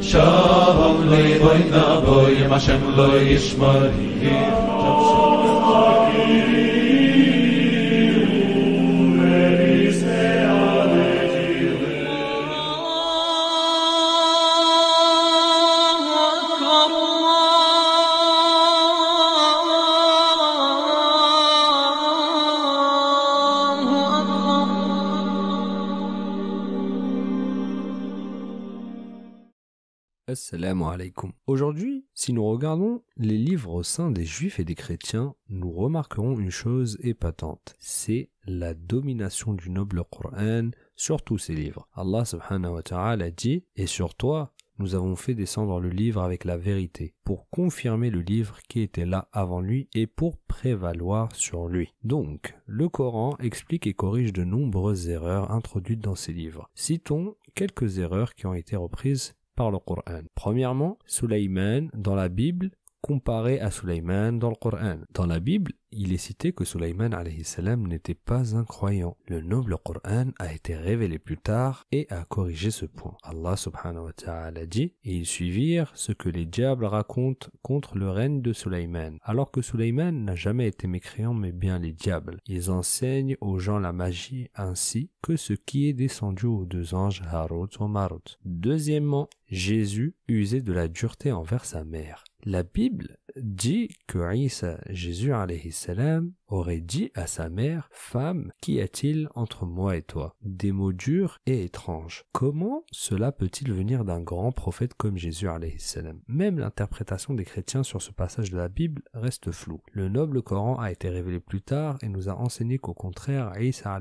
Shalom leboy na boy, ma shem lo yishmar hi. Aujourd'hui, si nous regardons les livres saints des juifs et des chrétiens, nous remarquerons une chose épatante, c'est la domination du noble Coran sur tous ces livres. Allah subhanahu wa ta'ala dit « Et sur toi, nous avons fait descendre le livre avec la vérité, pour confirmer le livre qui était là avant lui et pour prévaloir sur lui. Donc, le Coran explique et corrige de nombreuses erreurs introduites dans ces livres. Citons quelques erreurs qui ont été reprises par le Coran. Premièrement, Sulaiman dans la Bible comparé à Sulaiman dans le Coran. Dans la Bible, il est cité que Sulaiman n'était pas un croyant. Le noble Coran a été révélé plus tard et a corrigé ce point. Allah subhanahu wa ta'ala dit Et ils suivirent ce que les diables racontent contre le règne de Sulaiman. Alors que Sulaiman n'a jamais été mécréant mais bien les diables. Ils enseignent aux gens la magie ainsi que ce qui est descendu aux deux anges Harut et Marut. Deuxièmement, Jésus usait de la dureté envers sa mère. La Bible dit que Isa, Jésus aurait dit à sa mère Femme, qu'y a-t-il entre moi et toi Des mots durs et étranges. Comment cela peut-il venir d'un grand prophète comme Jésus Même l'interprétation des chrétiens sur ce passage de la Bible reste floue. Le noble Coran a été révélé plus tard et nous a enseigné qu'au contraire, Isa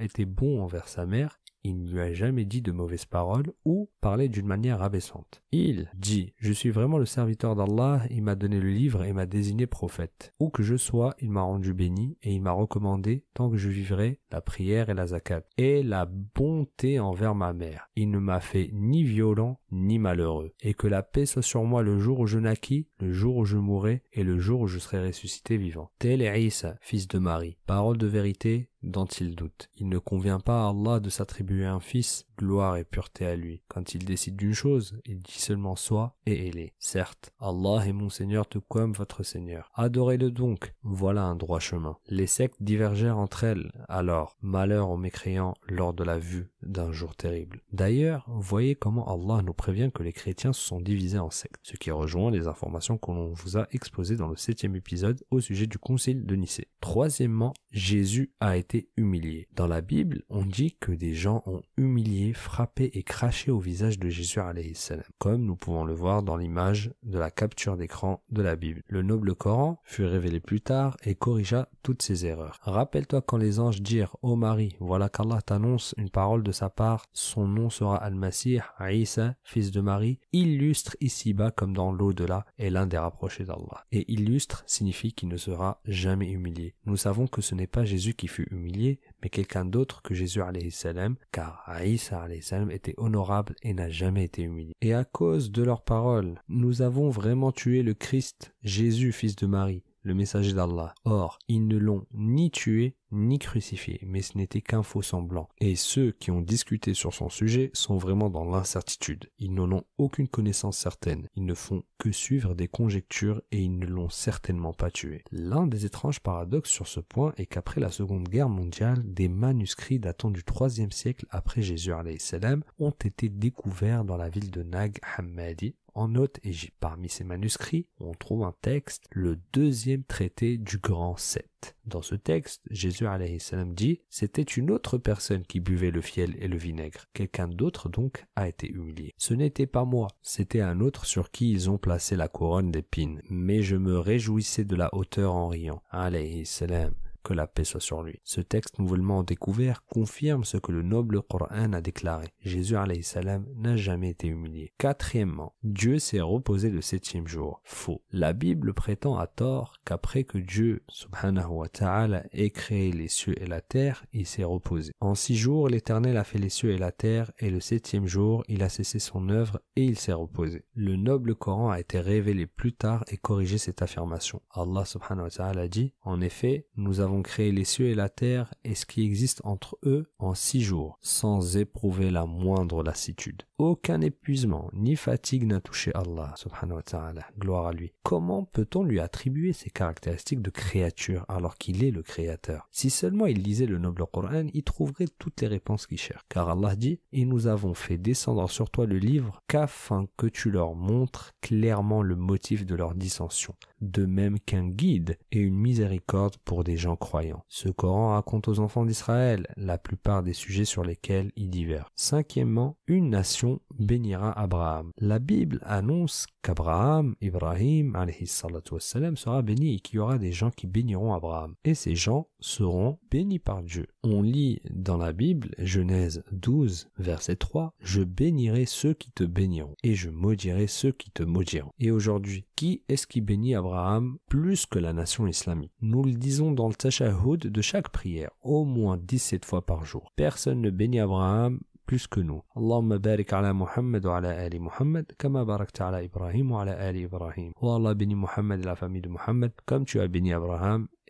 était bon envers sa mère il ne lui a jamais dit de mauvaises paroles ou parlé d'une manière abaissante. Il dit Je suis vraiment le serviteur d'Allah, il m'a donné le livre et m'a désigné prophète. Où que je sois, il m'a rendu béni et il m'a recommandé, tant que je vivrai, la prière et la zakat, et la bonté envers ma mère. Il ne m'a fait ni violent ni malheureux, et que la paix soit sur moi le jour où je naquis, le jour où je mourrai et le jour où je serai ressuscité vivant. Tel est Isa, fils de Marie, parole de vérité, dont il doute. Il ne convient pas à Allah de s'attribuer un fils gloire et pureté à lui. Quand il décide d'une chose, il dit seulement soit et elle est. Certes, Allah est mon Seigneur tout comme votre Seigneur. Adorez-le donc, voilà un droit chemin. Les sectes divergèrent entre elles, alors malheur aux mécréants lors de la vue d'un jour terrible. D'ailleurs, voyez comment Allah nous prévient que les chrétiens se sont divisés en sectes, ce qui rejoint les informations que l'on vous a exposées dans le septième épisode au sujet du concile de Nicée. Troisièmement, Jésus a été humilié. Dans la Bible, on dit que des gens ont humilié frappé et craché au visage de Jésus comme nous pouvons le voir dans l'image de la capture d'écran de la Bible. Le noble Coran fut révélé plus tard et corrigea toutes ses erreurs. Rappelle-toi quand les anges dirent Ô Marie, voilà qu'Allah t'annonce une parole de sa part, son nom sera Al-Masih, Isa, fils de Marie, illustre ici-bas comme dans l'au-delà et l'un des rapprochés d'Allah. Et illustre signifie qu'il ne sera jamais humilié. Nous savons que ce n'est pas Jésus qui fut humilié, mais quelqu'un d'autre que Jésus salam, car Aïssa était honorable et n'a jamais été humilié. Et à cause de leurs paroles, nous avons vraiment tué le Christ, Jésus, fils de Marie le messager d'Allah. Or, ils ne l'ont ni tué ni crucifié, mais ce n'était qu'un faux semblant. Et ceux qui ont discuté sur son sujet sont vraiment dans l'incertitude. Ils n'en ont aucune connaissance certaine. Ils ne font que suivre des conjectures et ils ne l'ont certainement pas tué. L'un des étranges paradoxes sur ce point est qu'après la Seconde Guerre mondiale, des manuscrits datant du IIIe siècle après Jésus ont été découverts dans la ville de Nag Hammadi en note et j'ai parmi ces manuscrits, on trouve un texte, le deuxième traité du grand Sept. Dans ce texte, Jésus salam dit C'était une autre personne qui buvait le fiel et le vinaigre. Quelqu'un d'autre donc a été humilié. Ce n'était pas moi, c'était un autre sur qui ils ont placé la couronne d'épines. Mais je me réjouissais de la hauteur en riant que la paix soit sur lui. Ce texte nouvellement découvert confirme ce que le noble Coran a déclaré. Jésus salam n'a jamais été humilié. Quatrièmement, Dieu s'est reposé le septième jour. Faux. La Bible prétend à tort qu'après que Dieu subhanahu wa ait créé les cieux et la terre, il s'est reposé. En six jours, l'Éternel a fait les cieux et la terre et le septième jour, il a cessé son œuvre et il s'est reposé. Le noble Coran a été révélé plus tard et corrigé cette affirmation. Allah subhanahu wa ta'ala dit, en effet, nous avons créer créé les cieux et la terre et ce qui existe entre eux en six jours, sans éprouver la moindre lassitude aucun épuisement ni fatigue n'a touché Allah subhanahu wa ta'ala, gloire à lui. Comment peut-on lui attribuer ces caractéristiques de créature alors qu'il est le créateur Si seulement il lisait le noble Coran, il trouverait toutes les réponses qu'il cherche. Car Allah dit « Et nous avons fait descendre sur toi le livre qu'afin que tu leur montres clairement le motif de leur dissension, de même qu'un guide et une miséricorde pour des gens croyants. » Ce Coran raconte aux enfants d'Israël la plupart des sujets sur lesquels ils divergent. Cinquièmement, une nation bénira Abraham. La Bible annonce qu'Abraham, Ibrahim, wassalam, sera béni et qu'il y aura des gens qui béniront Abraham. Et ces gens seront bénis par Dieu. On lit dans la Bible, Genèse 12, verset 3, Je bénirai ceux qui te béniront et je maudirai ceux qui te maudiront. Et aujourd'hui, qui est-ce qui bénit Abraham plus que la nation islamique Nous le disons dans le Tachahoud de chaque prière, au moins 17 fois par jour. Personne ne bénit Abraham que nous. la famille de comme tu as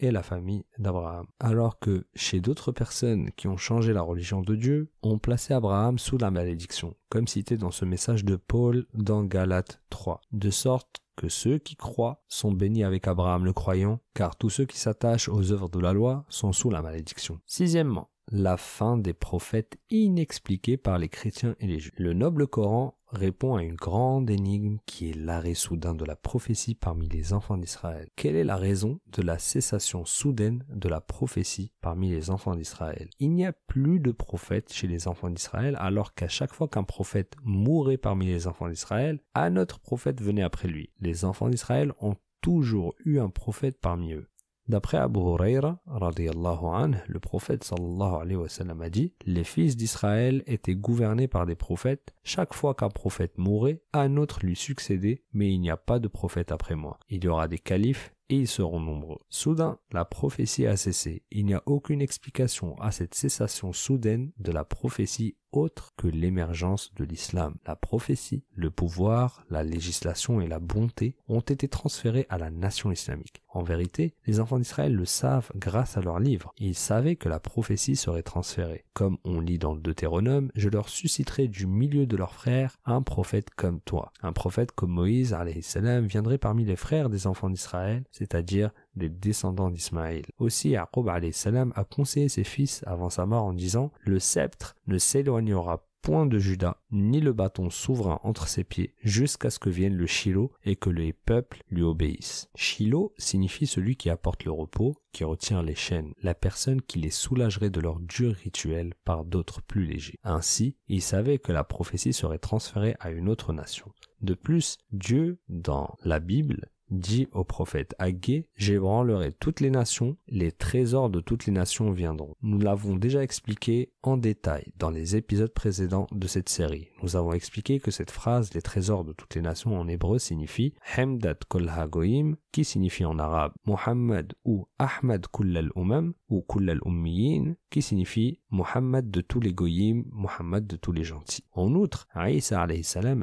et la famille d'Abraham. Alors que chez d'autres personnes qui ont changé la religion de Dieu, ont placé Abraham sous la malédiction, comme cité dans ce message de Paul dans Galate 3, de sorte que ceux qui croient sont bénis avec Abraham le croyant, car tous ceux qui s'attachent aux œuvres de la loi sont sous la malédiction. Sixièmement, la fin des prophètes inexpliquée par les chrétiens et les juifs. Le noble Coran répond à une grande énigme qui est l'arrêt soudain de la prophétie parmi les enfants d'Israël. Quelle est la raison de la cessation soudaine de la prophétie parmi les enfants d'Israël Il n'y a plus de prophètes chez les enfants d'Israël alors qu'à chaque fois qu'un prophète mourait parmi les enfants d'Israël, un autre prophète venait après lui. Les enfants d'Israël ont toujours eu un prophète parmi eux. D'après Abu Huraira, le prophète sallallahu a dit Les fils d'Israël étaient gouvernés par des prophètes. Chaque fois qu'un prophète mourait, un autre lui succédait, mais il n'y a pas de prophète après moi. Il y aura des califes et ils seront nombreux. Soudain, la prophétie a cessé. Il n'y a aucune explication à cette cessation soudaine de la prophétie autre que l'émergence de l'islam. La prophétie, le pouvoir, la législation et la bonté ont été transférés à la nation islamique. En vérité, les enfants d'Israël le savent grâce à leurs livres. Ils savaient que la prophétie serait transférée. Comme on lit dans le Deutéronome, je leur susciterai du milieu de leurs frères un prophète comme toi. Un prophète comme Moïse, salam, viendrait parmi les frères des enfants d'Israël, c'est-à-dire des descendants d'Ismaël. Aussi Yaqub salam a conseillé ses fils avant sa mort en disant Le sceptre ne s'éloignera point de Judas ni le bâton souverain entre ses pieds, jusqu'à ce que vienne le Shiloh et que les peuples lui obéissent. Shiloh signifie celui qui apporte le repos, qui retient les chaînes, la personne qui les soulagerait de leur dur rituel par d'autres plus légers. Ainsi, il savait que la prophétie serait transférée à une autre nation. De plus, Dieu, dans la Bible, Dit au prophète Agué, j'ébranlerai toutes les nations, les trésors de toutes les nations viendront. Nous l'avons déjà expliqué en détail dans les épisodes précédents de cette série. Nous avons expliqué que cette phrase, les trésors de toutes les nations en hébreu, signifie Hamdat kol goyim » qui signifie en arabe Muhammad ou Ahmad kullal umam ou kullal ummiyin, qui signifie Muhammad de tous les goyim, Muhammad de tous les gentils. En outre, Isa a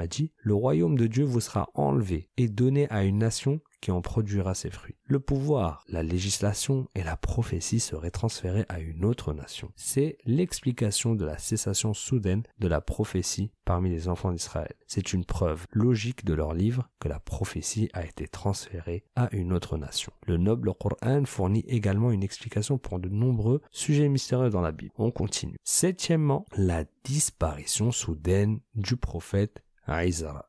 dit Le royaume de Dieu vous sera enlevé et donné à une nation qui en produira ses fruits. Le pouvoir, la législation et la prophétie seraient transférés à une autre nation. C'est l'explication de la cessation soudaine de la prophétie parmi les enfants d'Israël. C'est une preuve logique de leur livre que la prophétie a été transférée à une autre nation. Le noble Coran fournit également une explication pour de nombreux sujets mystérieux dans la Bible. On continue. Septièmement, la disparition soudaine du prophète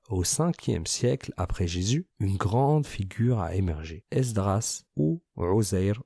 au 5e siècle après Jésus, une grande figure a émergé, Esdras ou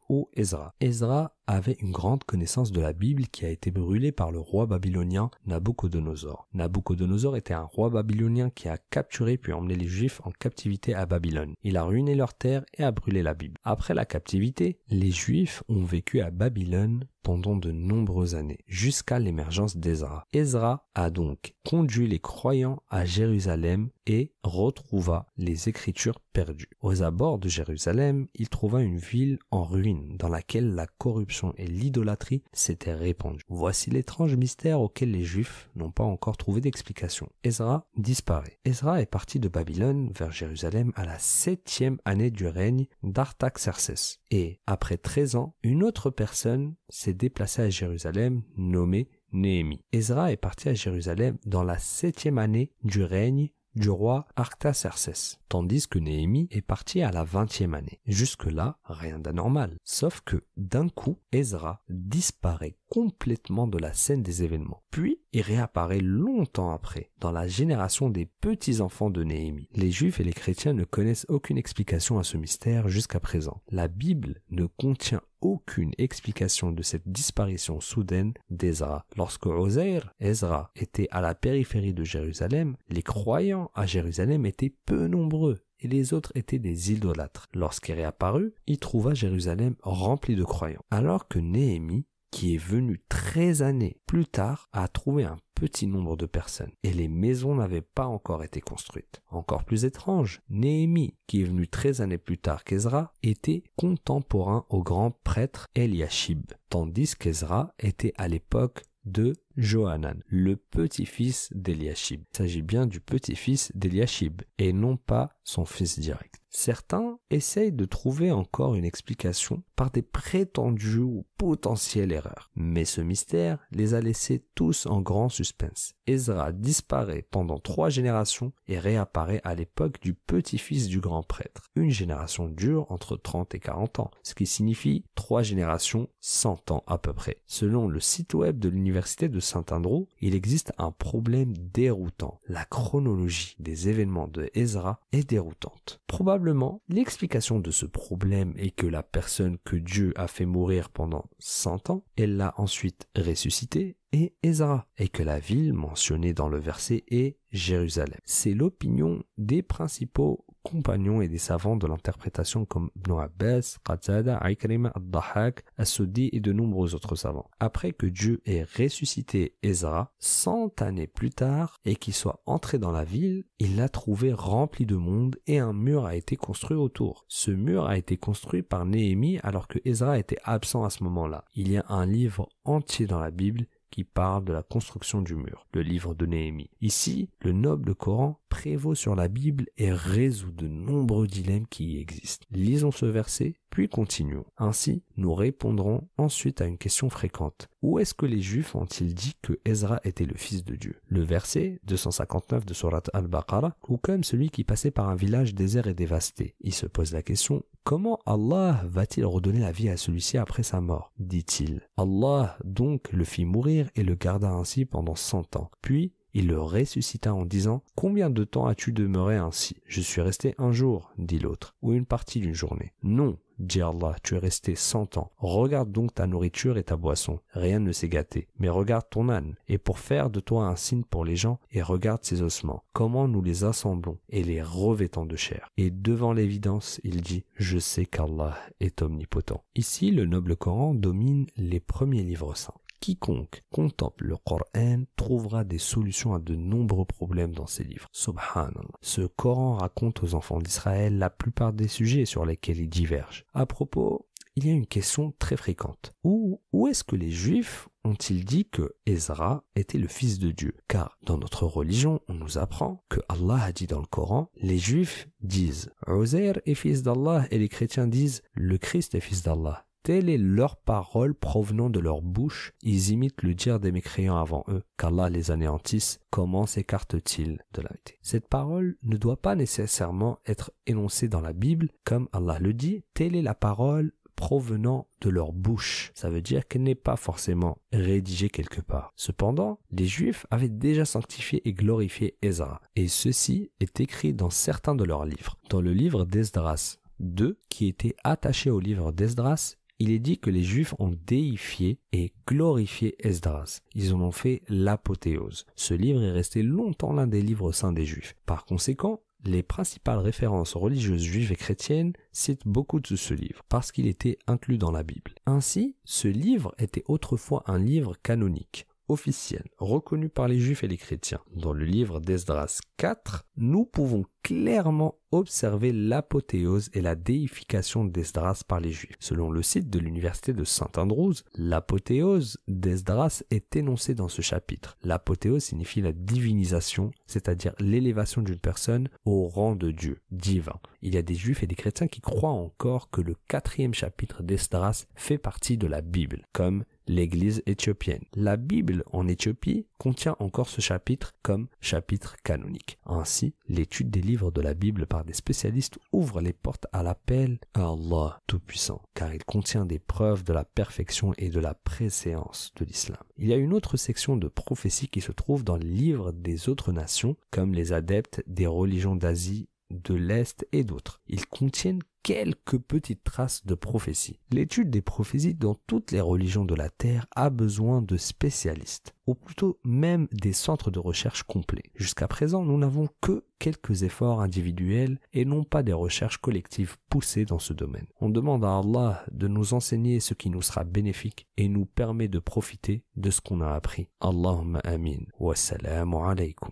ou Ezra. Ezra avait une grande connaissance de la Bible qui a été brûlée par le roi babylonien Nabucodonosor. Nabucodonosor était un roi babylonien qui a capturé puis emmené les Juifs en captivité à Babylone. Il a ruiné leurs terres et a brûlé la Bible. Après la captivité, les Juifs ont vécu à Babylone pendant de nombreuses années, jusqu'à l'émergence d'Ezra. Ezra a donc conduit les croyants à Jérusalem et retrouva les écritures perdues. Aux abords de Jérusalem, il trouva une ville en ruine dans laquelle la corruption et l'idolâtrie s'étaient répandues. Voici l'étrange mystère auquel les Juifs n'ont pas encore trouvé d'explication. Ezra disparaît. Ezra est parti de Babylone vers Jérusalem à la septième année du règne d'Artaxerces. Et après 13 ans, une autre personne s'est déplacée à Jérusalem nommée Néhémie. Ezra est parti à Jérusalem dans la septième année du règne du roi Artaxerxès, tandis que Néhémie est parti à la vingtième année. Jusque-là, rien d'anormal. Sauf que, d'un coup, Ezra disparaît complètement de la scène des événements. Puis, il réapparaît longtemps après, dans la génération des petits-enfants de Néhémie. Les juifs et les chrétiens ne connaissent aucune explication à ce mystère jusqu'à présent. La Bible ne contient aucune explication de cette disparition soudaine d'Ezra. Lorsque Ozer, Ezra, était à la périphérie de Jérusalem, les croyants à Jérusalem étaient peu nombreux et les autres étaient des idolâtres. Lorsqu'il réapparut, il trouva Jérusalem remplie de croyants, alors que Néhémie qui est venu 13 années plus tard à trouver un petit nombre de personnes et les maisons n'avaient pas encore été construites. Encore plus étrange, Néhémie, qui est venu 13 années plus tard qu'Ezra, était contemporain au grand prêtre Eliashib, tandis qu'Ezra était à l'époque de Johanan, le petit-fils d'Eliashib. Il s'agit bien du petit-fils d'Eliashib et non pas son fils direct. Certains essayent de trouver encore une explication par des prétendues ou potentielles erreurs, mais ce mystère les a laissés tous en grand suspense. Ezra disparaît pendant trois générations et réapparaît à l'époque du petit-fils du grand prêtre. Une génération dure entre 30 et 40 ans, ce qui signifie trois générations 100 ans à peu près. Selon le site web de l'université de saint andrew il existe un problème déroutant. La chronologie des événements de Ezra est déroutante. Probablement, l'explication de ce problème est que la personne que Dieu a fait mourir pendant 100 ans, elle l'a ensuite ressuscité et Ezra, et que la ville mentionnée dans le verset est Jérusalem. C'est l'opinion des principaux compagnons et des savants de l'interprétation comme Ibn Abbas, Qatada, Ikrim, Ad-Dahak, et de nombreux autres savants. Après que Dieu ait ressuscité Ezra, cent années plus tard, et qu'il soit entré dans la ville, il l'a trouvé rempli de monde et un mur a été construit autour. Ce mur a été construit par Néhémie alors que Ezra était absent à ce moment-là. Il y a un livre entier dans la Bible qui parle de la construction du mur, le livre de Néhémie. Ici, le noble Coran prévaut sur la Bible et résout de nombreux dilemmes qui y existent. Lisons ce verset, puis continuons. Ainsi, nous répondrons ensuite à une question fréquente. Où est-ce que les Juifs ont-ils dit que Ezra était le fils de Dieu Le verset 259 de Surat al-Baqarah, ou comme celui qui passait par un village désert et dévasté. Il se pose la question, comment Allah va-t-il redonner la vie à celui-ci après sa mort dit-il. Allah donc le fit mourir et le garda ainsi pendant cent ans. Puis, il le ressuscita en disant Combien de temps as-tu demeuré ainsi Je suis resté un jour, dit l'autre, ou une partie d'une journée. Non, dit Allah, tu es resté cent ans. Regarde donc ta nourriture et ta boisson. Rien ne s'est gâté. Mais regarde ton âne, et pour faire de toi un signe pour les gens, et regarde ses ossements, comment nous les assemblons et les revêtons de chair. Et devant l'évidence, il dit, je sais qu'Allah est omnipotent. Ici, le noble Coran domine les premiers livres saints. Quiconque contemple le Coran trouvera des solutions à de nombreux problèmes dans ses livres. Subhanallah. Ce Coran raconte aux enfants d'Israël la plupart des sujets sur lesquels ils divergent. À propos, il y a une question très fréquente. Où, où est-ce que les juifs ont-ils dit que Ezra était le fils de Dieu Car dans notre religion, on nous apprend que Allah a dit dans le Coran, les juifs disent Ozer est fils d'Allah et les chrétiens disent le Christ est fils d'Allah. Telle est leur parole provenant de leur bouche, ils imitent le dire des mécréants avant eux, qu'Allah les anéantisse, comment s'écartent-ils de la vérité Cette parole ne doit pas nécessairement être énoncée dans la Bible, comme Allah le dit, telle est la parole provenant de leur bouche. Ça veut dire qu'elle n'est pas forcément rédigée quelque part. Cependant, les Juifs avaient déjà sanctifié et glorifié Ezra, et ceci est écrit dans certains de leurs livres, dans le livre d'Esdras, 2 qui était attaché au livre d'Esdras il est dit que les Juifs ont déifié et glorifié Esdras. Ils en ont fait l'apothéose. Ce livre est resté longtemps l'un des livres saints des Juifs. Par conséquent, les principales références religieuses juives et chrétiennes citent beaucoup de ce livre, parce qu'il était inclus dans la Bible. Ainsi, ce livre était autrefois un livre canonique officielle reconnue par les juifs et les chrétiens. Dans le livre d'Esdras 4, nous pouvons clairement observer l'apothéose et la déification d'Esdras par les Juifs. Selon le site de l'université de Saint Andrews, l'apothéose d'Esdras est énoncée dans ce chapitre. L'apothéose signifie la divinisation, c'est-à-dire l'élévation d'une personne au rang de Dieu, divin. Il y a des Juifs et des chrétiens qui croient encore que le quatrième chapitre d'Esdras fait partie de la Bible, comme l'Église éthiopienne. La Bible en Éthiopie contient encore ce chapitre comme chapitre canonique. Ainsi, l'étude des livres de la Bible par des spécialistes ouvre les portes à l'appel à Allah Tout-Puissant, car il contient des preuves de la perfection et de la préséance de l'islam. Il y a une autre section de prophétie qui se trouve dans les livres des autres nations, comme les adeptes des religions d'Asie de l'Est et d'autres. Ils contiennent quelques petites traces de prophéties. L'étude des prophéties dans toutes les religions de la Terre a besoin de spécialistes, ou plutôt même des centres de recherche complets. Jusqu'à présent, nous n'avons que quelques efforts individuels et non pas des recherches collectives poussées dans ce domaine. On demande à Allah de nous enseigner ce qui nous sera bénéfique et nous permet de profiter de ce qu'on a appris. Allahumma amin. Wassalamu alaikum.